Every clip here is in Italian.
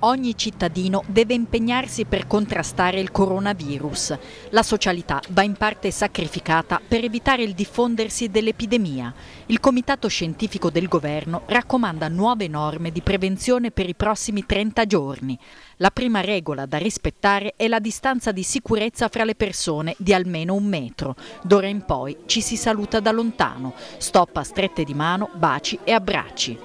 ogni cittadino deve impegnarsi per contrastare il coronavirus. La socialità va in parte sacrificata per evitare il diffondersi dell'epidemia. Il Comitato Scientifico del Governo raccomanda nuove norme di prevenzione per i prossimi 30 giorni. La prima regola da rispettare è la distanza di sicurezza fra le persone di almeno un metro. D'ora in poi ci si saluta da lontano, stoppa strette di mano, baci e abbracci.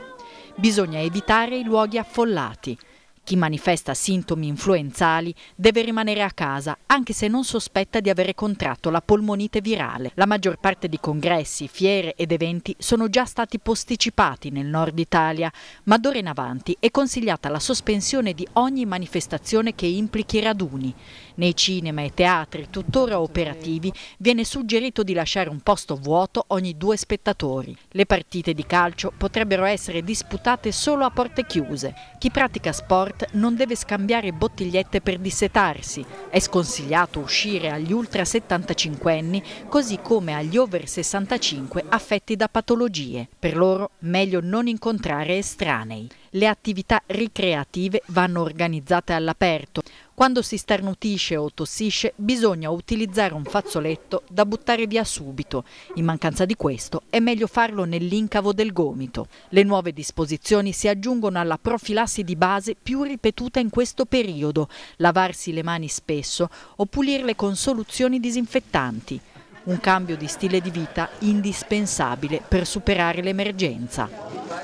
Bisogna evitare i luoghi affollati. Chi manifesta sintomi influenzali deve rimanere a casa, anche se non sospetta di avere contratto la polmonite virale. La maggior parte di congressi, fiere ed eventi sono già stati posticipati nel nord Italia, ma d'ora in avanti è consigliata la sospensione di ogni manifestazione che implichi raduni. Nei cinema e teatri tuttora operativi viene suggerito di lasciare un posto vuoto ogni due spettatori. Le partite di calcio potrebbero essere disputate solo a porte chiuse. Chi pratica sport sport non deve scambiare bottigliette per dissetarsi. È sconsigliato uscire agli ultra 75 anni, così come agli over 65 affetti da patologie. Per loro meglio non incontrare estranei. Le attività ricreative vanno organizzate all'aperto. Quando si starnutisce o tossisce bisogna utilizzare un fazzoletto da buttare via subito. In mancanza di questo è meglio farlo nell'incavo del gomito. Le nuove disposizioni si aggiungono alla profilassi di base più ripetuta in questo periodo, lavarsi le mani spesso o pulirle con soluzioni disinfettanti. Un cambio di stile di vita indispensabile per superare l'emergenza.